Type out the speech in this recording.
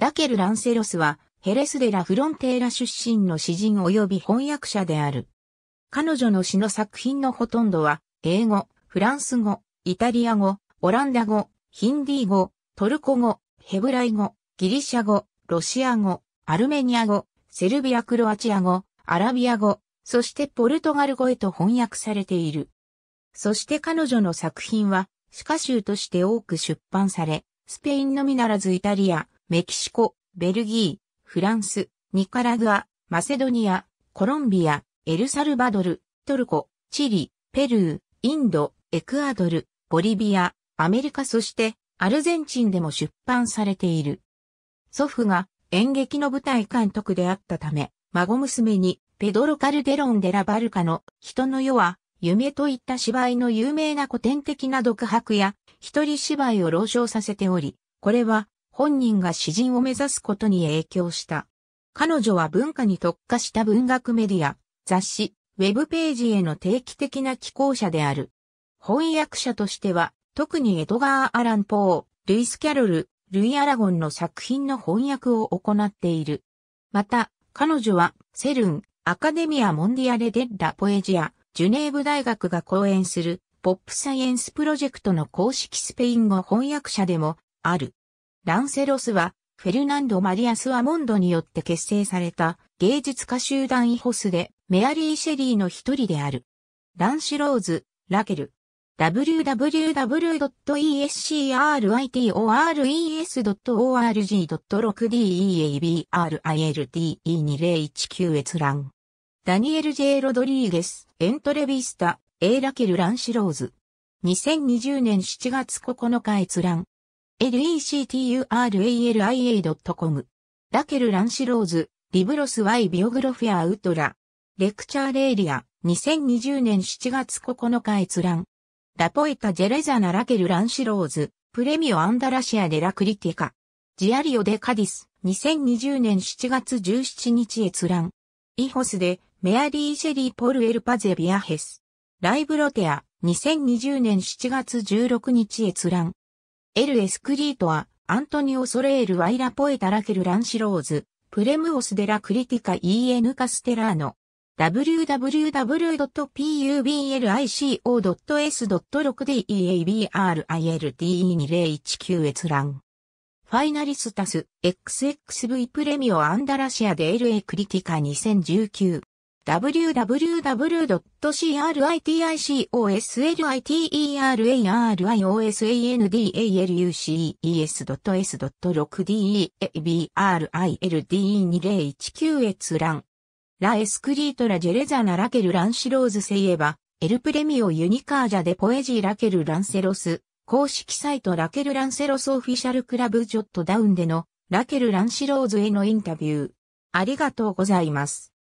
ラケル・ランセロスは、ヘレス・デ・ラ・フロンテーラ出身の詩人及び翻訳者である。彼女の詩の作品のほとんどは、英語、フランス語、イタリア語、オランダ語、ヒンディー語、トルコ語、ヘブライ語、ギリシャ語、ロシア語、アルメニア語、セルビア・クロアチア語、アラビア語、そしてポルトガル語へと翻訳されている。そして彼女の作品は、詩歌集として多く出版され、スペインのみならずイタリア、メキシコ、ベルギー、フランス、ニカラグア、マセドニア、コロンビア、エルサルバドル、トルコ、チリ、ペルー、インド、エクアドル、ボリビア、アメリカそしてアルゼンチンでも出版されている。祖父が演劇の舞台監督であったため、孫娘にペドロ・カルデロン・デラ・バルカの人の世は夢といった芝居の有名な古典的な独白や一人芝居を朗唱させており、これは本人が詩人を目指すことに影響した。彼女は文化に特化した文学メディア、雑誌、ウェブページへの定期的な寄稿者である。翻訳者としては、特にエドガー・アラン・ポー、ルイス・キャロル、ルイ・アラゴンの作品の翻訳を行っている。また、彼女は、セルン、アカデミア・モンディアレ・デッラ・ポエジア、ジュネーブ大学が講演する、ポップサイエンスプロジェクトの公式スペイン語翻訳者でも、ある。ランセロスは、フェルナンド・マリアス・アモンドによって結成された芸術家集団イホスで、メアリー・シェリーの一人である。ランシローズ、ラケル。www.escrites.org.6DEABRILDE2019 閲覧。ダニエル・ジェロドリーゲス、エントレビスタ、エーラケル・ランシローズ。2020年7月9日閲覧。lecturalia.com。ラケル・ランシローズ、リブロス・ワイ・ビオグロフィア・ウトラ。レクチャー・レイリア、2020年7月9日閲覧。ラポエタ・ジェレザナ・ラケル・ランシローズ、プレミオ・アンダラシア・デラ・クリティカ。ジアリオ・デ・カディス、2020年7月17日閲覧。イホスで、メアリー・シェリー・ポル・エル・パゼ・ビア・ヘス。ライブロテア、2020年7月16日閲覧。エル・エスクリートは、アントニオ・ソレール・ワイラ・ポエタ・ラケル・ランシローズ、プレムオス・デラ・クリティカ・イエヌ・カステラーノ。www.publico.s.6DEABRILTE2019 閲覧。ファイナリスタス、XXV プレミオアンダラシアで LA クリティカ2019。w w w c r i t i c o s l e r i o s a n u a n e s s 6 d e brilde2019 閲覧。ラエスクリートラジェレザナラケルランシローズセイエバ、エルプレミオユニカージャでポエジーラケルランセロス、公式サイトラケルランセロスオフィシャルクラブジョットダウンでのラケルランシローズへのインタビュー。ありがとうございます。